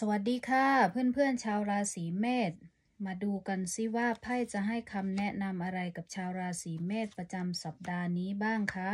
สวัสดีค่ะเพื่อนๆชาวราศีเมษมาดูกันซิว่าไพ่จะให้คำแนะนำอะไรกับชาวราศีเมษประจำสัปดาห์นี้บ้างคะ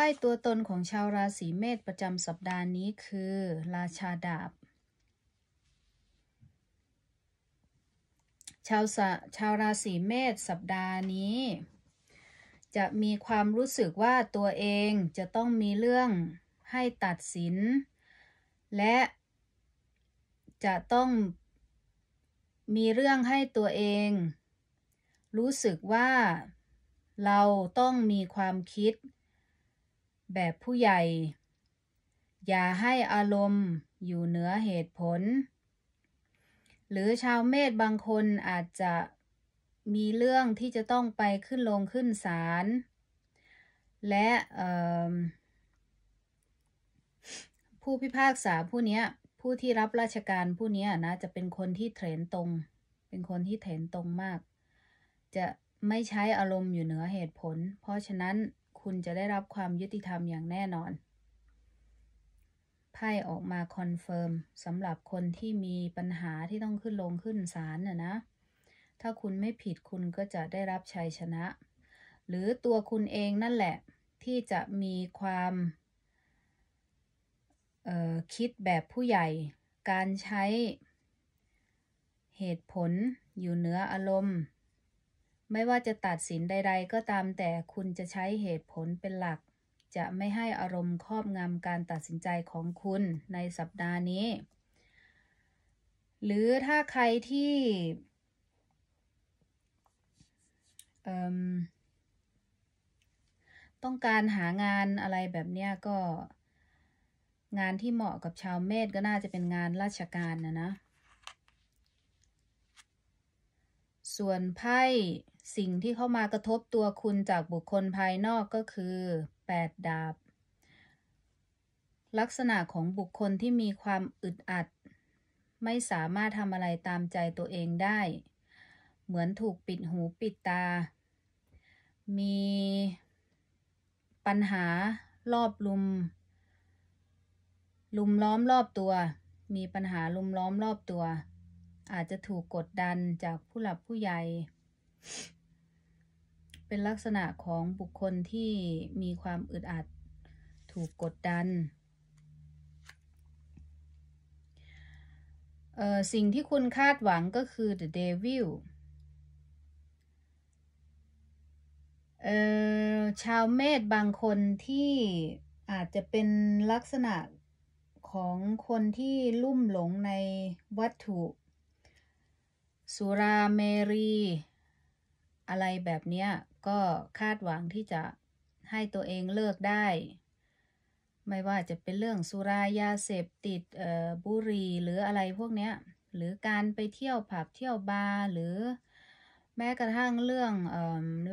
พ่ตัวตนของชาวราศีเมษประจำสัปดาห์นี้คือ ราชาดาบชาวชาวราศีเมษสัปดาห์นี้ จะมีความรู้สึกว่าตัวเองจะต้องมีเรื่องให้ตัดสิน และจะต้องมีเรื่องให้ตัวเอง รู้สึกว่าเราต้องมีความคิดแบบผู้ใหญ่ อย่าให้อารมณ์อยู่เหนือเหตุผล หรือชาวเมธบางคนอาจจะมีเรื่องที่จะต้องไปขึ้นลงขึ้นศาลและผู้พิพากษาผู้นี้ผู้ที่รับราชการผู้นี้นะจะเป็นคนที่เทรนตรง เป็นคนที่เทรนตรงมาก จะไม่ใช้อารมณ์อยู่เหนือเหตุผล เพราะฉะนั้นคุณจะได้รับความยุติธรรมอย่างแน่นอน ไพ่ออกมาคอนเฟิร์มสำหรับคนที่มีปัญหาที่ต้องขึ้นลงขึ้นศาลน่ะนะ ถ้าคุณไม่ผิดคุณก็จะได้รับชัยชนะ หรือตัวคุณเองนั่นแหละที่จะมีความคิดแบบผู้ใหญ่ การใช้เหตุผลอยู่เหนืออารมณ์ไม่ว่าจะตัดสินใดๆ ก็ตามแต่คุณจะใช้เหตุผลเป็นหลัก จะไม่ให้อารมณ์ครอบงำการตัดสินใจของคุณในสัปดาห์นี้ หรือถ้าใครที่ ต้องการหางานอะไรแบบเนี้ยก็ งานที่เหมาะกับชาวเมษก็น่าจะเป็นงานราชการนะนะส่วนไพ่สิ่งที่เข้ามากระทบตัวคุณจากบุคคลภายนอกก็คือ8ดาบ ลักษณะของบุคคลที่มีความอึดอัด ไม่สามารถทำอะไรตามใจตัวเองได้ เหมือนถูกปิดหูปิดตา มีปัญหารอบลุม ลุมล้อมรอบตัว มีปัญหาลุมล้อมรอบตัวอาจจะถูกกดดันจากผู้หลับผู้ใหญ่ เป็นลักษณะของบุคคลที่มีความอึดอัดถูกกดดัน สิ่งที่คุณคาดหวังก็คือ the devil เอ่อ ชาวเมษบางคนที่อาจจะเป็นลักษณะของคนที่ลุ่มหลงในวัตถุสุราเมรีอะไรแบบเนี้ยก็คาดหวังที่จะให้ตัวเองเลิกได้ ไม่ว่าจะเป็นเรื่องสุรายาเสพติดบุหรี่หรืออะไรพวกเนี้ยหรือการไปเที่ยวผับเที่ยวบาร์หรือ แม้กระทั่งเรื่อง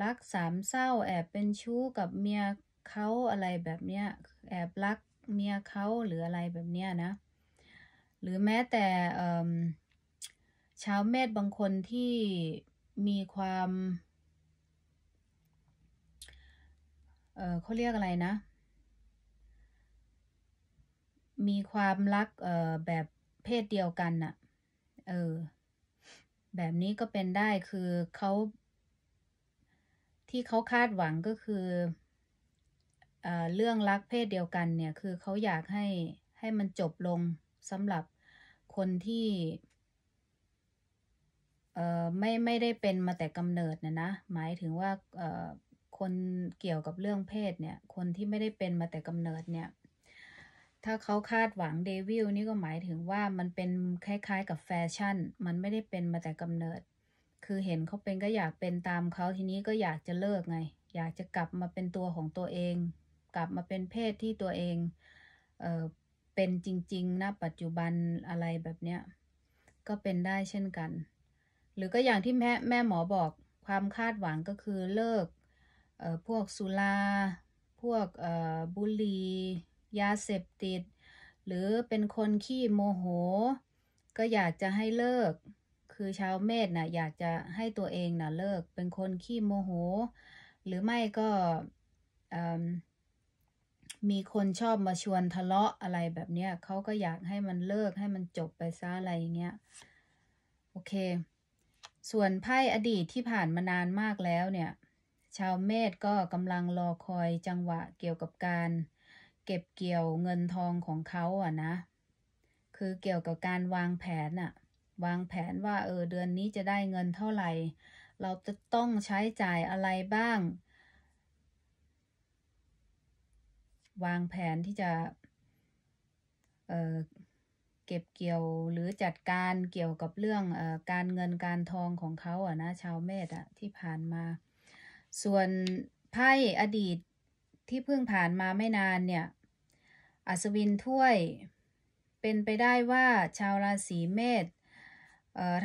รักสามเศร้าแอบเป็นชู้กับเมียเขาอะไรแบบเนี้ยแอบรักเมียเขาหรืออะไรแบบเนี้ยนะ หรือแม้แต่ชาวเมษบางคนที่มีความ เออเขาเรียกอะไรนะ มีความรัก เออแบบเพศเดียวกันน่ะ เออ แบบนี้ก็เป็นได้คือเขาที่เขาคาดหวังก็คือเอเรื่องรักเพศเดียวกันเนี่ย คือเขาอยากให้ ให้มันจบลงสำหรับคนที่ไม่ไม่ได้เป็นมาแต่กำเนิดนะนะ หมายถึงว่าคนเกี่ยวกับเรื่องเพศเนี่ย คนที่ไม่ได้เป็นมาแต่กำเนิดเนี่ย ถ้าเขาคาดหวังเดวิลนี่ก็หมายถึงว่ามันเป็นคล้ายๆกับแฟชั่น มันไม่ได้เป็นมาแต่กำเนิด คือเห็นเขาเป็นก็อยากเป็นตามเขาทีนี้ก็อยากจะเลิกไง อยากจะกลับมาเป็นตัวของตัวเอง กลับมาเป็นเพศที่ตัวเองเออเป็นจริงๆนะปัจจุบันอะไรแบบเนี้ยก็เป็นได้เช่นกันหรือก็อย่างที่แม่แม่หมอบอกความคาดหวังก็คือเลิกพวกสุราพวกบุหรี่ยาเสพติด หรือเป็นคนขี้โมโห ก็อยากจะให้เลิก คือชาวเมธนะ่ะอยากจะให้ตัวเองนะ่ะเลิกเป็นคนขี้โมโห หรือไม่ก็มีคนชอบมาชวนทะเลาะอะไรแบบเนี้ยเขาก็อยากให้มันเลิกให้มันจบไปซะอะไรอย่างเงี้ยโอเคส่วนไพ่อดีตที่ผ่านมานานมากแล้วเนี่ย ชาวเมษก็กำลังรอคอยจังหวะเกี่ยวกับการเก็บเกี่ยวเงินทองของเขาอะนะ คือเกี่ยวกับการวางแผนอะวางแผนว่าเออเดือนนี้จะได้เงินเท่าไหร่เราจะต้องใช้จ่ายอะไรบ้าง วางแผนที่จะเก็บเกี่ยวหรือจัดการเกี่ยวกับเรื่องอการเงินการทองของเขาอะนะชาวเมษอะที่ผ่านมา ส่วนไพ่อดีตที่เพิ่งผ่านมาไม่นานเนี่ยอัศวินถ้วยเป็นไปได้ว่าชาวราศีเมษ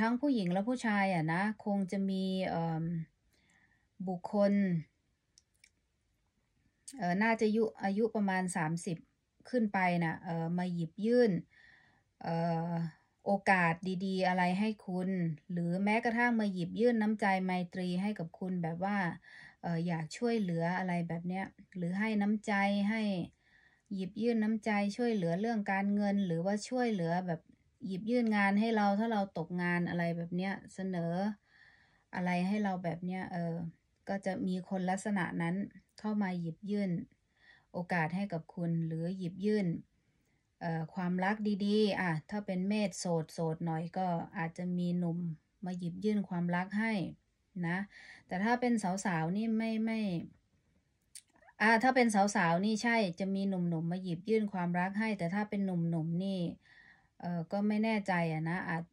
ทั้งผู้หญิงและผู้ชายอะนะคงจะมีบุคคลน่าจะยุอายุประมาณ 30 ขึ้นไปนะ่ะมาหยิบยื่นโอกาสดีๆ อะไรให้คุณ หรือแม้กระทั่งมาหยิบยื่นน้ำใจไมตรีให้กับคุณแบบว่าอยากช่วยเหลืออะไรแบบเนี้ย หรือให้น้ำใจให้หยิบยื่นน้ำใจช่วยเหลือเรื่องการเงิน หรือว่าช่วยเหลือแบบหยิบยื่นงานให้เราถ้าเราตกงานอะไรแบบเนี้ยเสนอ อะไรให้เราแบบเนี้ยเออก็จะมีคนลักษณะนั้นเข้ามาหยิบยื่น โอกาสให้กับคุณหรือหยิบยื่นความรักดีๆอ่ะถ้าเป็นเมษโสดโสดหน่อยก็อาจจะมีหนุ่มมาหยิบยื่นความรักให้นะ แต่ถ้าเป็นสาวๆ นี่ไม่ไม่อ่าถ้าเป็นสาวๆ นี่ใช่ จะมีหนุ่มๆมมาหยิบยื่นความรักให้ แต่ถ้าเป็นหนุ่มๆนนี่ เอ่อ ก็ไม่แน่ใจอ่ะนะอาจ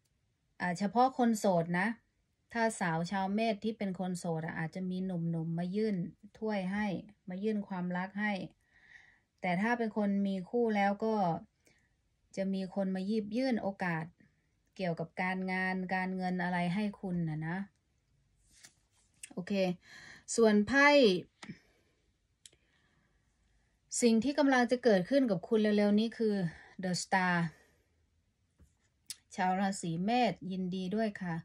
อาเฉพาะคนโสดนะ ถ้าสาวชาวเมษที่เป็นคนโสดอาจจะมีหนุ่มๆมมายื่นถ้วยให้ มายื่นความรักให้ แต่ถ้าเป็นคนมีคู่แล้วก็จะมีคนมายีบยื่นโอกาสเกี่ยวกับการงานการเงินอะไรให้คุณนะนะโอเค ส่วนไพ่สิ่งที่กำลังจะเกิดขึ้นกับคุณเร็วๆนี้คือ The Star ชาวราศีเมษยินดีด้วยค่ะ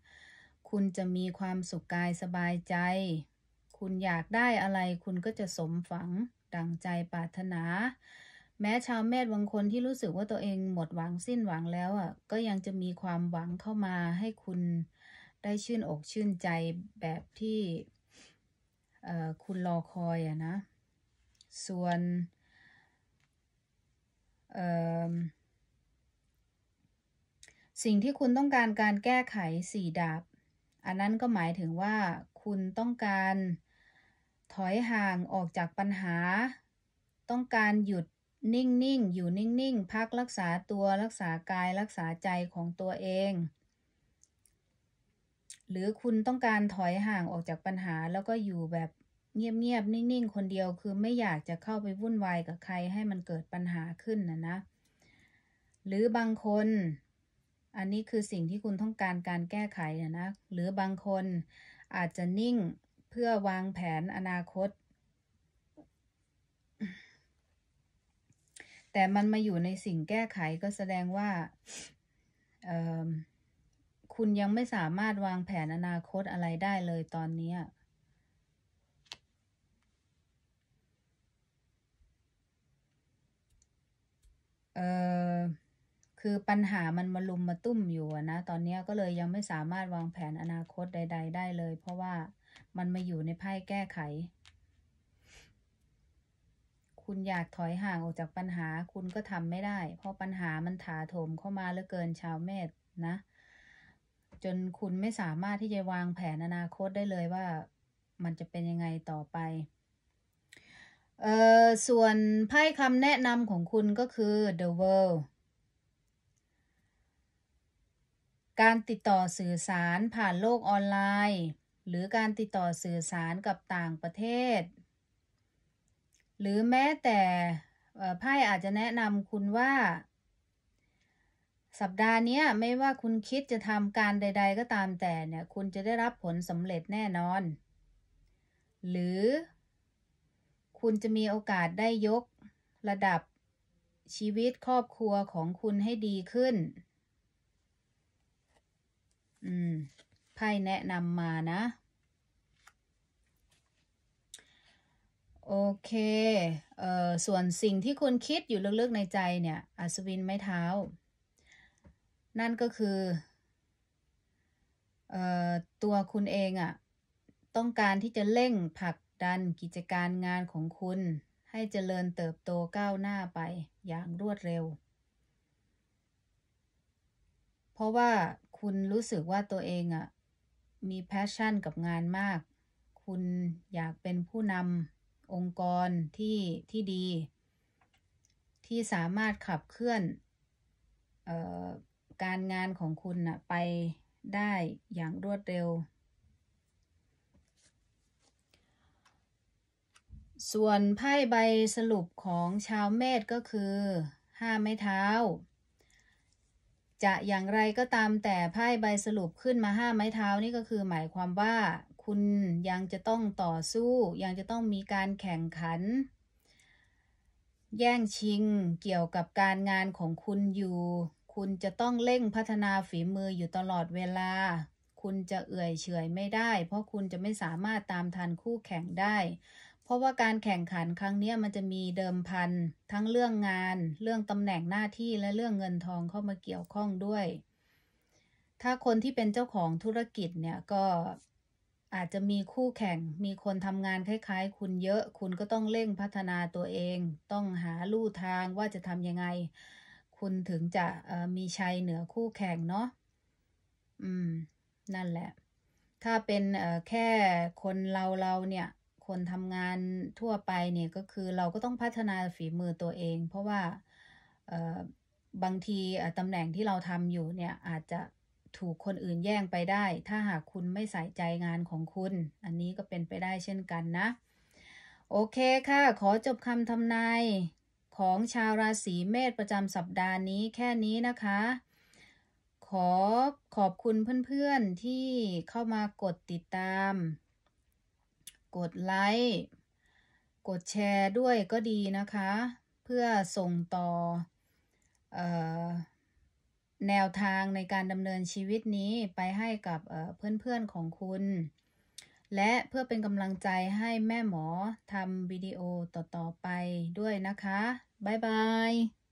คุณจะมีความสุขกายสบายใจ คุณอยากได้อะไรคุณก็จะสมฝัง ดังใจปรารถนาแม้ชาวเมธบางคนที่รู้สึกว่าตัวเองหมดหวังสิ้นหวังแล้วอ่ะ ก็ยังจะมีความหวังเข้ามาให้คุณได้ชื่นอกชื่นใจแบบที่คุณรอคอยอ่ะนะ ส่วนสิ่งที่คุณต้องการการแก้ไขสี่ดาบอันนั้นก็หมายถึงว่าคุณต้องการถอยห่างออกจากปัญหาต้องการหยุดนิ่งๆ อยู่นิ่งๆ พักรักษาตัวรักษากายรักษาใจของตัวเอง หรือคุณต้องการถอยห่างออกจากปัญหา แล้วก็อยู่แบบเงียบๆ นิ่งๆ คนเดียวคือไม่อยากจะเข้าไปวุ่นวายกับใครให้มันเกิดปัญหาขึ้นนะนะ หรือบางคน อันนี้คือสิ่งที่คุณต้องการการแก้ไขนะนะ หรือบางคนอาจจะนิ่งเพื่อวางแผนอนาคตแต่มันมาอยู่ในสิ่งแก้ไขก็แสดงว่า คุณยังไม่สามารถวางแผนอนาคตอะไรได้เลยตอนนี้เออคือปัญหามันมาลุมมาตุ้มอยู่นะ ตอนนี้ก็เลยยังไม่สามารถวางแผนอนาคตใด ๆ ได้เลย เพราะว่ามันมาอยู่ในไพ่แก้ไขคุณอยากถอยห่างออกจากปัญหาคุณก็ทำไม่ได้ เพราะปัญหามันถาโถมเข้ามาเหลือเกินชาวเมษนะ จนคุณไม่สามารถที่จะวางแผนอนาคตได้เลยว่ามันจะเป็นยังไงต่อไป เอ่อส่วนไพ่คำแนะนำของคุณก็คือ the world การติดต่อสื่อสารผ่านโลกออนไลน์ หรือการติดต่อสื่อสารกับต่างประเทศหรือแม้แต่ไพ่อาจจะแนะนำคุณว่า สัปดาห์นี้ไม่ว่าคุณคิดจะทำการใด ๆ ก็ตามแต่เนี่ย คุณจะได้รับผลสำเร็จแน่นอน หรือคุณจะมีโอกาสได้ยกระดับชีวิตครอบครัวของคุณให้ดีขึ้น อืมไพ่แนะนำมานะโอเค เอ่อ ส่วนสิ่งที่คุณคิดอยู่ลึกๆในใจเนี่ย อัศวินไม้เท้า นั่นก็คือ เอ่อ ตัวคุณเองอะ่ะ ต้องการที่จะเร่งผลักดันกิจการงานของคุณให้เจริญเติบโตก้าวหน้าไปอย่างรวดเร็ว เพราะว่าคุณรู้สึกว่าตัวเองอะ่ะ มีแพชชั่นกับงานมาก คุณอยากเป็นผู้นำองค์กรที่ที่ดี ที่สามารถขับเคลื่อนออการงานของคุณนะไปได้อย่างรวดเร็ว ส่วนไพ่ใบสรุปของชาวเมษก็คือห้าไม้เท้า จะอย่างไรก็ตามแต่ไพ่ใบสรุปขึ้นมาห้าไม้เท้านี่ก็คือหมายความว่าคุณยังจะต้องต่อสู้ ยังจะต้องมีการแข่งขัน แย่งชิงเกี่ยวกับการงานของคุณอยู่ คุณจะต้องเร่งพัฒนาฝีมืออยู่ตลอดเวลา คุณจะเอื่อยเฉยไม่ได้ เพราะคุณจะไม่สามารถตามทันคู่แข่งได้ เพราะว่าการแข่งขันครั้งนี้มันจะมีเดิมพัน ทั้งเรื่องงาน เรื่องตำแหน่งหน้าที่ และเรื่องเงินทองเข้ามาเกี่ยวข้องด้วย ถ้าคนที่เป็นเจ้าของธุรกิจเนี่ยก็อาจจะมีคู่แข่ง มีคนทำงานคล้ายๆ คุณเยอะ คุณก็ต้องเร่งพัฒนาตัวเอง ต้องหาลู่ทางว่าจะทำยังไง คุณถึงจะมีชัยเหนือคู่แข่งเนาะ อืม นั่นแหละ ถ้าเป็นแค่คนเราเราเนี่ย คนทำงานทั่วไปเนี่ย ก็คือเราก็ต้องพัฒนาฝีมือตัวเอง เพราะว่าบางทีตำแหน่งที่เราทำอยู่เนี่ยอาจจะถูกคนอื่นแย่งไปได้ ถ้าหากคุณไม่ใส่ใจงานของคุณ อันนี้ก็เป็นไปได้เช่นกันนะ โอเคค่ะ ขอจบคำทำนายของชาวราศีเมษประจำสัปดาห์นี้แค่นี้นะคะ ขอขอบคุณเพื่อนๆที่เข้ามากดติดตาม กดไลค์ กดแชร์ด้วยก็ดีนะคะ เพื่อส่งต่อออแนวทางในการดำเนินชีวิตนี้ไปให้กับเพื่อนๆของคุณ และเพื่อเป็นกำลังใจให้แม่หมอทำวิดีโอต่อๆไปด้วยนะคะ บ๊ายบาย